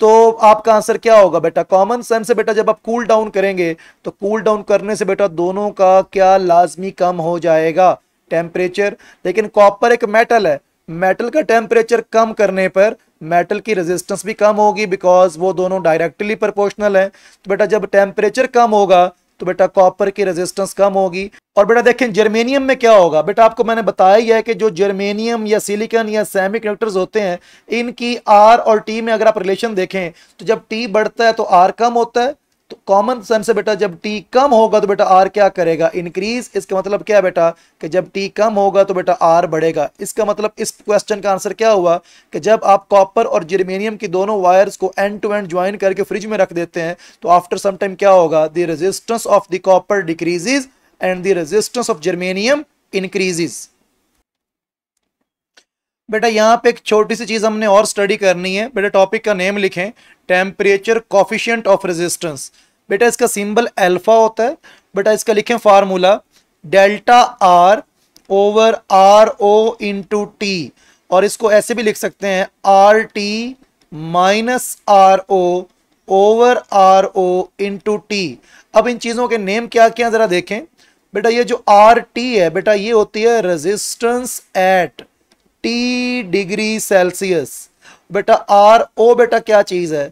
तो आपका आंसर क्या होगा बेटा कॉमन सेंस से बेटा जब आप कूल डाउन करेंगे तो कूल डाउन करने से बेटा दोनों का क्या लाजमी कम हो जाएगा टेम्परेचर लेकिन कॉपर एक मेटल है मेटल का टेम्परेचर कम करने पर मेटल की रेजिस्टेंस भी कम होगी बिकॉज वो दोनों डायरेक्टली प्रपोर्शनल है तो बेटा जब टेम्परेचर कम होगा तो बेटा कॉपर की रेजिस्टेंस कम होगी और बेटा देखें जर्मेनियम में क्या होगा बेटा आपको मैंने बताया ही है कि जो जर्मेनियम या सिलिकन या सेमी कंडक्टर्स होते हैं इनकी आर और टी में अगर आप रिलेशन देखें तो जब टी बढ़ता है तो आर कम होता है तो कॉमन सेंस बेटा जब टी कम होगा तो बेटा आर क्या करेगा इंक्रीज इसका मतलब क्या बेटा कि जब टी कम होगा तो बेटा आर बढ़ेगा इसका मतलब इस क्वेश्चन का आंसर क्या हुआ कि जब आप कॉपर और जर्मेनियम की दोनों वायर्स को एंड टू एंड ज्वाइन करके फ्रिज में रख देते हैं तो आफ्टर सम टाइम क्या होगा the resistance of the copper decreases and the resistance of germanium increases बेटा यहाँ पे एक छोटी सी चीज़ हमने और स्टडी करनी है बेटा टॉपिक का नेम लिखें टेम्परेचर कॉफिशियंट ऑफ रेजिस्टेंस बेटा इसका सिंबल अल्फा होता है बेटा इसका लिखें formula delta R over R O into T और इसको ऐसे भी लिख सकते हैं R T minus R O over R O into T अब इन चीज़ों के नेम क्या क्या ज़रा देखें बेटा ये जो आर टी है बेटा ये होती है रेजिस्टेंस एट 40 डिग्री सेल्सियस बेटा आर ओ बेटा क्या चीज है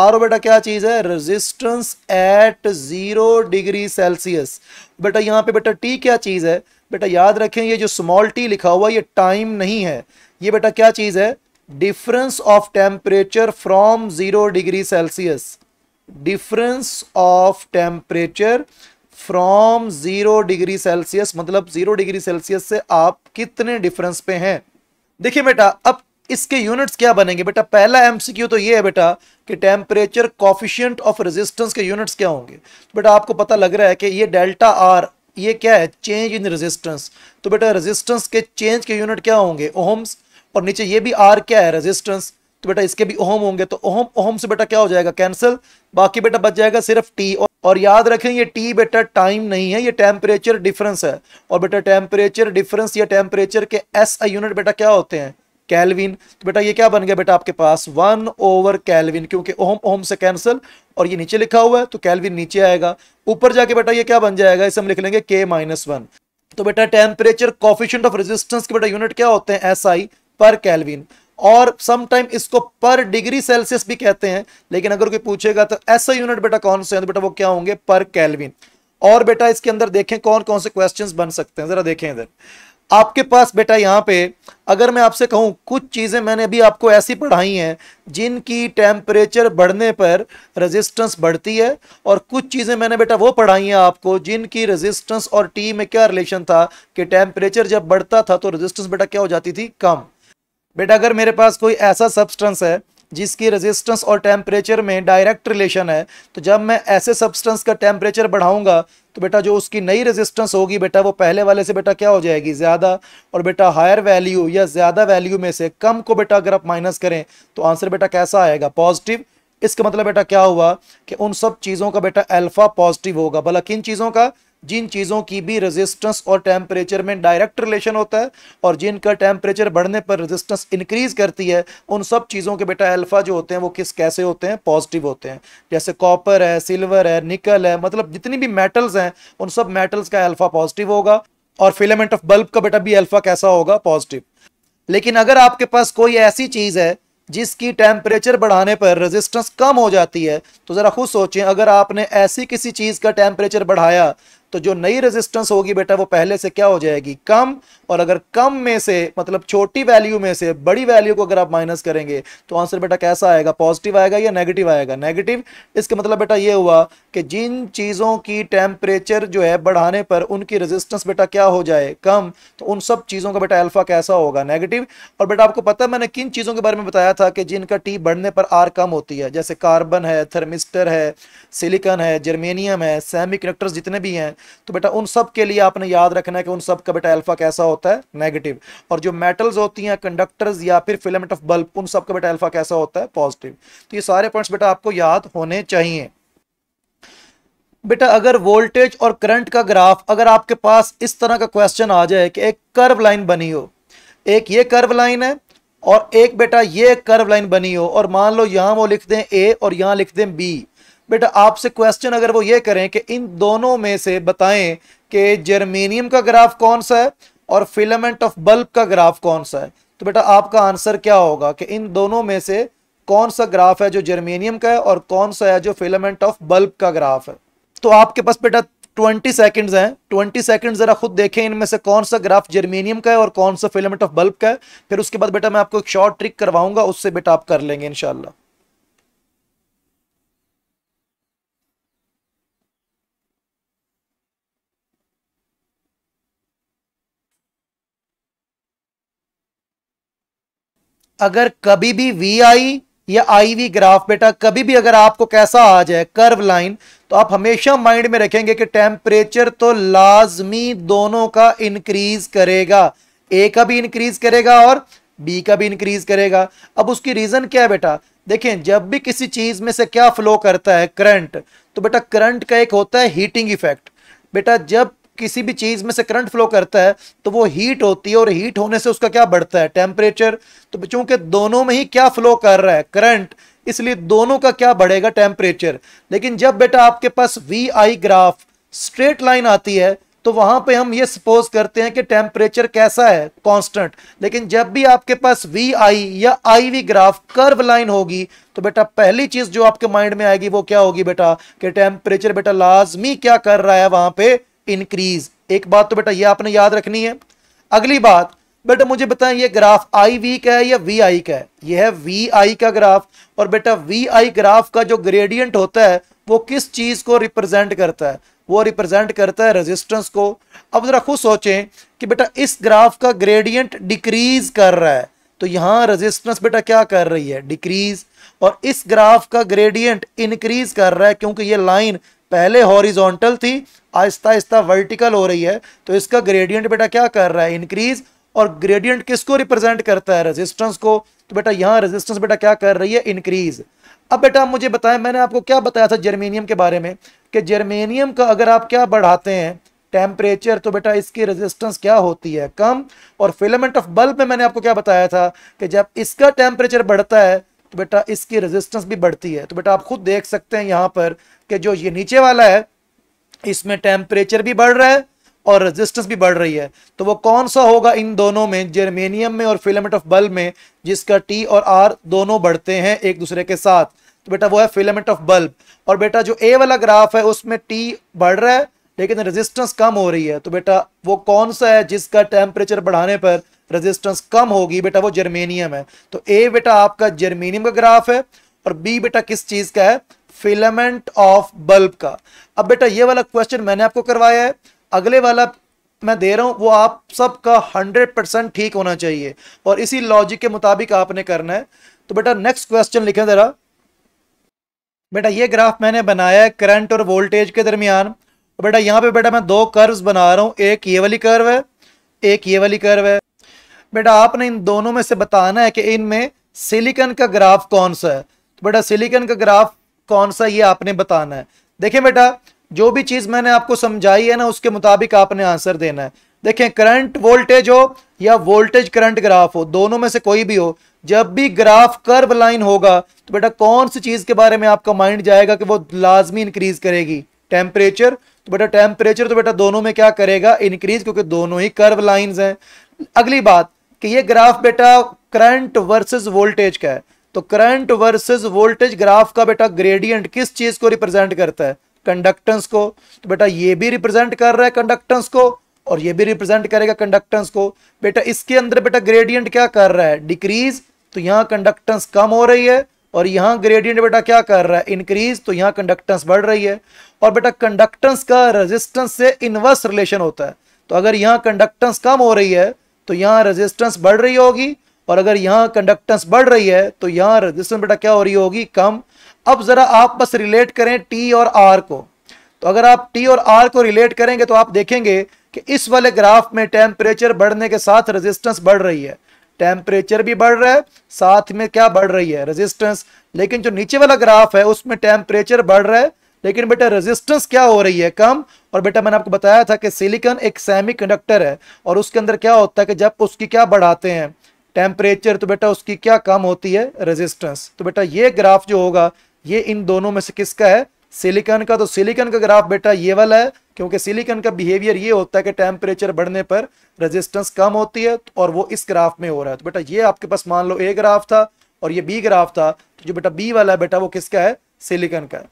आर ओ बेटा क्या चीज है resistance at zero degree Celsius बेटा यहाँ पे बेटा टी क्या चीज है बेटा याद रखें ये जो स्मॉल टी लिखा हुआ ये टाइम नहीं है ये बेटा क्या चीज है difference of temperature from zero degree Celsius difference of temperature from zero degree Celsius मतलब जीरो डिग्री सेल्सियस से आप कितने डिफरेंस पे हैं देखिए बेटा अब इसके यूनिट्स क्या बनेंगे बेटा पहला एमसीक्यू तो ये है बेटा कि टेम्परेचर कॉफिशियंट ऑफ रेजिस्टेंस के यूनिट्स क्या होंगे बेटा आपको पता लग रहा है कि ये डेल्टा आर ये क्या है चेंज इन रेजिस्टेंस तो बेटा रेजिस्टेंस के चेंज के यूनिट क्या होंगे ओहम्स और नीचे ये भी आर क्या है रेजिस्टेंस तो बेटा इसके भी ओहम होंगे तो ओहम ओहम से बेटा क्या हो जाएगा कैंसिल बाकी बेटा बच जाएगा सिर्फ टी और और याद रखें ये टी बेटा टाइम नहीं है ये टेम्परेचर डिफरेंस है और बेटा टेम्परेचर डिफरेंस या टेम्परेचर के एस आई यूनिट बेटा क्या होते हैं कैलविन तो बेटा ये क्या बन गया बेटा आपके पास वन ओवर कैलविन क्योंकि ओम ओम से कैंसिल और ये नीचे लिखा हुआ है तो कैलविन नीचे आएगा ऊपर जाके बेटा ये क्या बन जाएगा इसे हम लिख लेंगे के माइनस वन तो बेटा टेम्परेचर कॉफिशेंट ऑफ रेजिस्टेंस के बेटा यूनिट क्या होते हैं एस आई पर कैलविन और समटाइम इसको पर डिग्री सेल्सियस भी कहते हैं लेकिन अगर कोई पूछेगा तो ऐसा यूनिट बेटा कौन से हैं तो बेटा वो क्या होंगे पर कैलविन और बेटा इसके अंदर देखें कौन कौन से क्वेश्चन बन सकते हैं जरा देखें इधर आपके पास बेटा यहाँ पे अगर मैं आपसे कहूँ कुछ चीज़ें मैंने अभी आपको ऐसी पढ़ाई हैं जिनकी टेम्परेचर बढ़ने पर रेजिस्टेंस बढ़ती है और कुछ चीज़ें मैंने बेटा वो पढ़ाई हैं आपको जिनकी रेजिस्टेंस और टी में क्या रिलेशन था कि टेम्परेचर जब बढ़ता था तो रेजिस्टेंस बेटा क्या हो जाती थी कम बेटा अगर मेरे पास कोई ऐसा सब्सटेंस है जिसकी रेजिस्टेंस और टेम्परेचर में डायरेक्ट रिलेशन है तो जब मैं ऐसे सब्सटेंस का टेम्परेचर बढ़ाऊंगा तो बेटा जो उसकी नई रेजिस्टेंस होगी बेटा वो पहले वाले से बेटा क्या हो जाएगी ज़्यादा और बेटा हायर वैल्यू या ज़्यादा वैल्यू में से कम को बेटा अगर आप माइनस करें तो आंसर बेटा कैसा आएगा पॉजिटिव इसका मतलब बेटा क्या हुआ कि उन सब चीज़ों का बेटा अल्फ़ा पॉजिटिव होगा भला किन चीज़ों का जिन चीज़ों की भी रेजिस्टेंस और टेम्परेचर में डायरेक्ट रिलेशन होता है और जिनका टेम्परेचर बढ़ने पर रेजिस्टेंस इंक्रीज करती है उन सब चीज़ों के बेटा अल्फ़ा जो होते हैं वो किस कैसे होते हैं पॉजिटिव होते हैं जैसे कॉपर है सिल्वर है निकल है मतलब जितनी भी मेटल्स हैं उन सब मेटल्स का अल्फ़ा पॉजिटिव होगा और फिलामेंट ऑफ बल्ब का बेटा भी अल्फ़ा कैसा होगा पॉजिटिव लेकिन अगर आपके पास कोई ऐसी चीज़ है जिसकी टेम्परेचर बढ़ाने पर रेजिस्टेंस कम हो जाती है तो ज़रा खुद सोचें अगर आपने ऐसी किसी चीज़ का टेम्परेचर बढ़ाया तो जो नई रेजिस्टेंस होगी बेटा वो पहले से क्या हो जाएगी कम और अगर कम में से मतलब छोटी वैल्यू में से बड़ी वैल्यू को अगर आप माइनस करेंगे तो आंसर बेटा कैसा आएगा पॉजिटिव आएगा या नेगेटिव आएगा नेगेटिव इसका मतलब बेटा ये हुआ कि जिन चीज़ों की टेम्परेचर जो है बढ़ाने पर उनकी रेजिस्टेंस बेटा क्या हो जाए कम तो उन सब चीज़ों का बेटा एल्फा कैसा होगा नेगेटिव और बेटा आपको पता है मैंने किन चीज़ों के बारे में बताया था कि जिनका टी बढ़ने पर आर कम होती है जैसे कार्बन है थर्मिस्टर है सिलिकन है जर्मेनियम है सेमी जितने भी हैं तो बेटा उन सब के लिए आपने याद रखना है कि उन सब का बेटा अल्फा कैसा होता है नेगेटिव और जो मेटल्स होती हैं कंडक्टर्स या फिर फिलामेंट ऑफ बल्ब उन सब का बेटा अल्फा कैसा होता है पॉजिटिव तो ये सारे पॉइंट्स बेटा आपको याद होने चाहिए बेटा अगर वोल्टेज और करंट का ग्राफ अगर आपके पास इस तरह का क्वेश्चन आ जाए कि एक कर्व लाइन बनी हो एक ये कर्व लाइन है और एक बेटा ये कर्व लाइन बनी हो और मान लो यहाँ वो लिख दें ए और यहाँ लिख दें बी बेटा आपसे क्वेश्चन अगर वो ये करें कि इन दोनों में से बताएं कि जर्मेनियम का ग्राफ कौन सा है और फिलामेंट ऑफ बल्ब का ग्राफ कौन सा है तो बेटा आपका आंसर क्या होगा कि इन दोनों में से कौन सा ग्राफ है जो जर्मेनियम का है और कौन सा है जो फिलामेंट ऑफ बल्ब का ग्राफ है तो आपके पास बेटा 20 सेकंड्स हैं 20 सेकंड जरा खुद देखें इनमें से कौन सा ग्राफ जर्मेनियम का है और कौन सा फिलामेंट ऑफ बल्ब का है फिर उसके बाद बेटा मैं आपको एक शॉर्ट ट्रिक करवाऊंगा उससे बेटा आप कर लेंगे इनशाला अगर कभी भी वी आई या आई वी ग्राफ बेटा कभी भी अगर आपको कैसा आ जाए कर्व लाइन तो आप हमेशा माइंड में रखेंगे कि टेम्परेचर तो लाजमी दोनों का इंक्रीज करेगा ए का भी इंक्रीज करेगा और बी का भी इंक्रीज करेगा अब उसकी रीज़न क्या है बेटा देखें जब भी किसी चीज़ में से क्या फ्लो करता है करंट तो बेटा करंट का एक होता है हीटिंग इफेक्ट बेटा जब किसी भी चीज़ में से करंट फ्लो करता है तो वो हीट होती है और हीट होने से उसका क्या बढ़ता है टेम्परेचर तो चूंकि दोनों में ही क्या फ्लो कर रहा है करंट इसलिए दोनों का क्या बढ़ेगा टेम्परेचर लेकिन जब बेटा आपके पास V I graph straight line आती है तो वहां पे हम ये सपोज करते हैं कि टेम्परेचर कैसा है कांस्टेंट लेकिन जब भी आपके पास वी आई या I V graph curve line होगी तो बेटा पहली चीज जो आपके माइंड में आएगी वो क्या होगी बेटा कि टेम्परेचर बेटा लाजमी क्या कर रहा है वहां पे इंक्रीज एक बात तो बेटा ये आपने याद रखनी है अगली बात बेटा मुझे बताएं ये ग्राफ आई वी का है या वी आई का है ये है वी आई का ग्राफ और बेटा वी आई ग्राफ का जो ग्रेडियंट होता है वो किस चीज़ को रिप्रेजेंट करता है वो रिप्रेजेंट करता है रेजिस्टेंस को अब ज़रा खुद सोचें कि बेटा इस ग्राफ का ग्रेडियंट डिक्रीज कर रहा है तो यहाँ रेजिस्टेंस बेटा क्या कर रही है डिक्रीज और इस ग्राफ का ग्रेडियंट इंक्रीज कर रहा है क्योंकि ये लाइन पहले हॉरिजॉन्टल थी आहिस्ता आहिस्ता वर्टिकल हो रही है तो इसका ग्रेडियंट बेटा क्या कर रहा है इंक्रीज और ग्रेडियंट किसको रिप्रेजेंट करता है रेजिस्टेंस को तो बेटा यहाँ रेजिस्टेंस बेटा क्या कर रही है इंक्रीज अब बेटा आप मुझे बताएं मैंने आपको क्या बताया था जर्मेनियम के बारे में कि जर्मेनियम का अगर आप क्या बढ़ाते हैं टेम्परेचर तो बेटा इसकी रेजिस्टेंस क्या होती है कम और फिलामेंट ऑफ बल्ब में मैंने आपको क्या बताया था कि जब इसका टेम्परेचर बढ़ता है तो बेटा इसकी रेजिस्टेंस भी बढ़ती है तो बेटा आप खुद देख सकते हैं यहाँ पर कि जो ये नीचे वाला है इसमें टेम्परेचर भी बढ़ रहा है और रेजिस्टेंस भी बढ़ रही है तो वो कौन सा होगा इन दोनों में जर्मेनियम में और फिलामेंट ऑफ बल्ब में जिसका टी और आर दोनों बढ़ते हैं एक दूसरे के साथ तो बेटा वो है फिलामेंट ऑफ बल्ब और बेटा जो ए वाला ग्राफ है उसमें टी बढ़ रहा है लेकिन रेजिस्टेंस कम हो रही है तो बेटा वो कौन सा है जिसका टेम्परेचर बढ़ाने पर रेजिस्टेंस कम होगी बेटा वो जर्मेनियम है तो ए बेटा आपका जर्मेनियम का ग्राफ है और बी बेटा किस चीज का है फिलामेंट ऑफ बल्ब का अब बेटा ये वाला क्वेश्चन मैंने आपको करवाया है अगले वाला मैं दे रहा हूं वो आप सबका हंड्रेड परसेंट ठीक होना चाहिए और इसी लॉजिक के मुताबिक आपने करना है तो बेटा नेक्स्ट क्वेश्चन लिखे जरा बेटा ये ग्राफ मैंने बनाया है करंट और वोल्टेज के दरमियान तो बेटा यहाँ पे बेटा मैं दो कर्व्स बना रहा हूँ एक ये वाली कर्व है एक ये वाली कर्व है बेटा आपने इन दोनों में से बताना है कि इनमें सिलिकन का ग्राफ कौन सा है तो बेटा सिलिकन का ग्राफ कौन सा ये आपने बताना है देखें बेटा जो भी चीज़ मैंने आपको समझाई है ना उसके मुताबिक आपने आंसर देना है देखें करंट वोल्टेज हो या वोल्टेज करंट ग्राफ हो दोनों में से कोई भी हो जब भी ग्राफ कर्व लाइन होगा तो बेटा कौन सी चीज़ के बारे में आपका माइंड जाएगा कि वो लाजमी इंक्रीज करेगी टेम्परेचर तो बेटा टेम्परेचर तो बेटा दोनों में क्या करेगा इंक्रीज क्योंकि दोनों ही कर्व लाइन हैं अगली बात कि ये ग्राफ बेटा करंट वर्सेस वोल्टेज का है तो करंट वर्सेस वोल्टेज ग्राफ का बेटा ग्रेडियंट किस चीज को रिप्रेजेंट करता है कंडक्टेंस को तो बेटा ये भी रिप्रेजेंट कर रहा है कंडक्टेंस को और ये भी रिप्रेजेंट करेगा कंडक्टेंस को बेटा इसके अंदर बेटा ग्रेडियंट क्या कर रहा है डिक्रीज तो यहाँ कंडक्टेंस कम हो रही है और यहाँ ग्रेडियंट बेटा क्या कर रहा है इंक्रीज तो यहाँ कंडक्टेंस बढ़ रही है और बेटा कंडक्टेंस का रेजिस्टेंस से इनवर्स रिलेशन होता है तो अगर यहाँ कंडक्टेंस कम हो रही है तो यहां रेजिस्टेंस बढ़ रही होगी और अगर यहां कंडक्टेंस बढ़ रही है तो यहाँ रेजिस्टेंस बेटा क्या हो रही होगी कम अब ज़रा आप बस रिलेट करें टी और आर को तो अगर आप टी और आर को रिलेट करेंगे तो आप देखेंगे कि इस वाले ग्राफ में टेम्परेचर बढ़ने के साथ रेजिस्टेंस बढ़ रही है टेम्परेचर भी बढ़ रहा है साथ में क्या बढ़ रही है रेजिस्टेंस लेकिन जो नीचे वाला ग्राफ है उसमें टेम्परेचर बढ़ रहा है लेकिन बेटा रेजिस्टेंस क्या हो रही है कम और बेटा मैंने आपको बताया था कि सिलिकॉन एक सेमी कंडक्टर है और उसके अंदर क्या होता है कि जब उसकी क्या बढ़ाते हैं टेम्परेचर तो बेटा उसकी क्या कम होती है रेजिस्टेंस तो बेटा ये ग्राफ जो होगा ये इन दोनों में से किसका है सिलिकॉन का तो सिलिकॉन का ग्राफ बेटा ये वाला है क्योंकि सिलिकॉन का बिहेवियर ये होता है कि टेम्परेचर बढ़ने पर रेजिस्टेंस कम होती है और वो इस ग्राफ में हो रहा है तो बेटा ये आपके पास मान लो ए ग्राफ था और ये बी ग्राफ था तो जो बेटा बी वाला है बेटा वो किसका है सिलिकॉन का